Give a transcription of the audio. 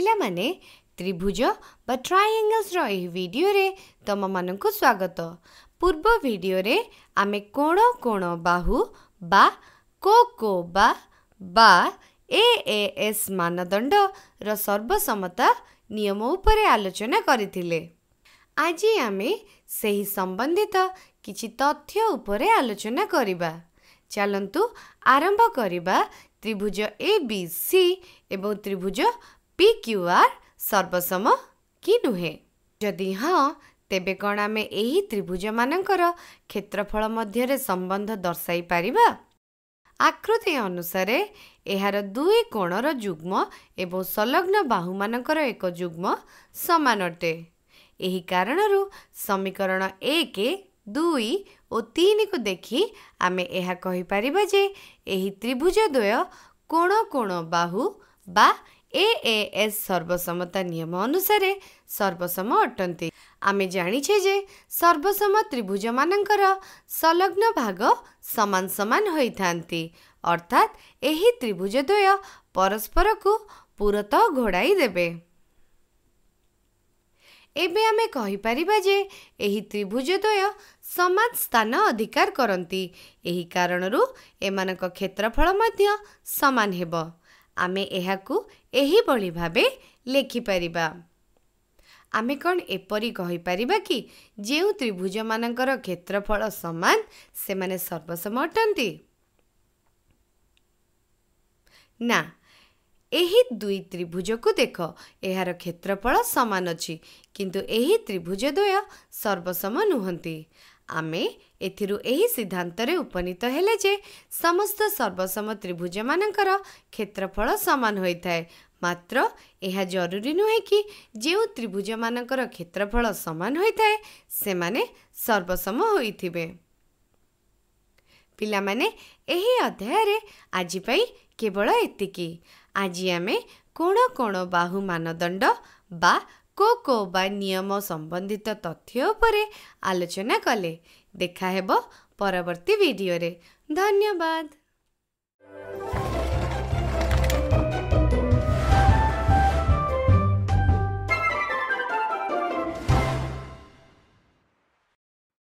ପିଲାମାନେ ତ୍ରିଭୁଜ ବା ଟ୍ରାଏଙ୍ଗଲ୍ସର ଏହି ଭିଡ଼ିଓରେ ତୁମମାନଙ୍କୁ ସ୍ୱାଗତ ପୂର୍ବ ଭିଡ଼ିଓରେ ଆମେ କୋଣ କୋଣ ବାହୁ ବା କୋ କୋ ବା ବା ଏ ଏସ୍ ମାନଦଣ୍ଡର ସର୍ବସମ୍ମତା ନିୟମ ଉପରେ ଆଲୋଚନା କରିଥିଲେ ଆଜି ଆମେ ସେହି ସମ୍ବନ୍ଧିତ କିଛି ତଥ୍ୟ ଉପରେ ଆଲୋଚନା କରିବା ଚାଲନ୍ତୁ ଆରମ୍ଭ କରିବା ତ୍ରିଭୁଜ ଏ ବି ସି ଏବଂ ତ୍ରିଭୁଜ ପି କ୍ୟୁ ଆର୍ ସର୍ବସମ କି ନୁହେଁ ଯଦି ହଁ ତେବେ କ'ଣ ଆମେ ଏହି ତ୍ରିଭୁଜମାନଙ୍କର କ୍ଷେତ୍ରଫଳ ମଧ୍ୟରେ ସମ୍ବନ୍ଧ ଦର୍ଶାଇ ପାରିବା ଆକୃତି ଅନୁସାରେ ଏହାର ଦୁଇ କୋଣର ଯୁଗ୍ମ ଏବଂ ସଂଲଗ୍ନ ବାହୁମାନଙ୍କର ଏକ ଯୁଗ୍ମ ସମାନ ଅଟେ ଏହି କାରଣରୁ ସମୀକରଣ ଏକ ଦୁଇ ଓ ତିନିକୁ ଦେଖି ଆମେ ଏହା କହିପାରିବା ଯେ ଏହି ତ୍ରିଭୁଜ ଦ୍ୱୟ କୋଣ କୋଣ ବାହୁ ବା ଏ ଏସ୍ ସର୍ବସମତା ନିୟମ ଅନୁସାରେ ସର୍ବସମ ଅଟନ୍ତି ଆମେ ଜାଣିଛେ ଯେ ସର୍ବସମ ତ୍ରିଭୁଜମାନଙ୍କର ସଂଲଗ୍ନ ଭାଗ ସମାନ ସମାନ ହୋଇଥାନ୍ତି ଅର୍ଥାତ୍ ଏହି ତ୍ରିଭୁଜ ଦ୍ୱୟ ପରସ୍ପରକୁ ପୁରତଃ ଘୋଡ଼ାଇ ଦେବେ ଏବେ ଆମେ କହିପାରିବା ଯେ ଏହି ତ୍ରିଭୁଜ ଦ୍ୱୟ ସମାନ ସ୍ଥାନ ଅଧିକାର କରନ୍ତି ଏହି କାରଣରୁ ଏମାନଙ୍କ କ୍ଷେତ୍ରଫଳ ମଧ୍ୟ ସମାନ ହେବ ଆମେ ଏହାକୁ ଏହିଭଳି ଭାବେ ଲେଖିପାରିବା ଆମେ କ'ଣ ଏପରି କହିପାରିବା କି ଯେଉଁ ତ୍ରିଭୁଜମାନଙ୍କର କ୍ଷେତ୍ରଫଳ ସମାନ ସେମାନେ ସର୍ବସମ ଅଟନ୍ତି ନା ଏହି ଦୁଇ ତ୍ରିଭୁଜକୁ ଦେଖ ଏହାର କ୍ଷେତ୍ରଫଳ ସମାନ ଅଛି କିନ୍ତୁ ଏହି ତ୍ରିଭୁଜ ଦ୍ୱୟ ସର୍ବସମ ନୁହନ୍ତି ଆମେ ଏଥିରୁ ଏହି ସିଦ୍ଧାନ୍ତରେ ଉପନୀତ ହେଲେ ଯେ ସମସ୍ତ ସର୍ବସମ ତ୍ରିଭୁଜମାନଙ୍କର କ୍ଷେତ୍ରଫଳ ସମାନ ହୋଇଥାଏ ମାତ୍ର ଏହା ଜରୁରୀ ନୁହେଁ କି ଯେଉଁ ତ୍ରିଭୁଜମାନଙ୍କର କ୍ଷେତ୍ରଫଳ ସମାନ ହୋଇଥାଏ ସେମାନେ ସର୍ବସମ ହୋଇଥିବେ ପିଲାମାନେ ଏହି ଅଧ୍ୟାୟରେ ଆଜି ପାଇଁ କେବଳ ଏତିକି ଆଜି ଆମେ କୋଣ କୋଣ ବାହୁ ମାନଦଣ୍ଡ ବା କୋ କୋ ବା ନିୟମ ସମ୍ବନ୍ଧିତ ତଥ୍ୟ ଉପରେ ଆଲୋଚନା କଲେ ଦେଖାହେବ ପରବର୍ତ୍ତୀ ଭିଡ଼ିଓରେ ଧନ୍ୟବାଦ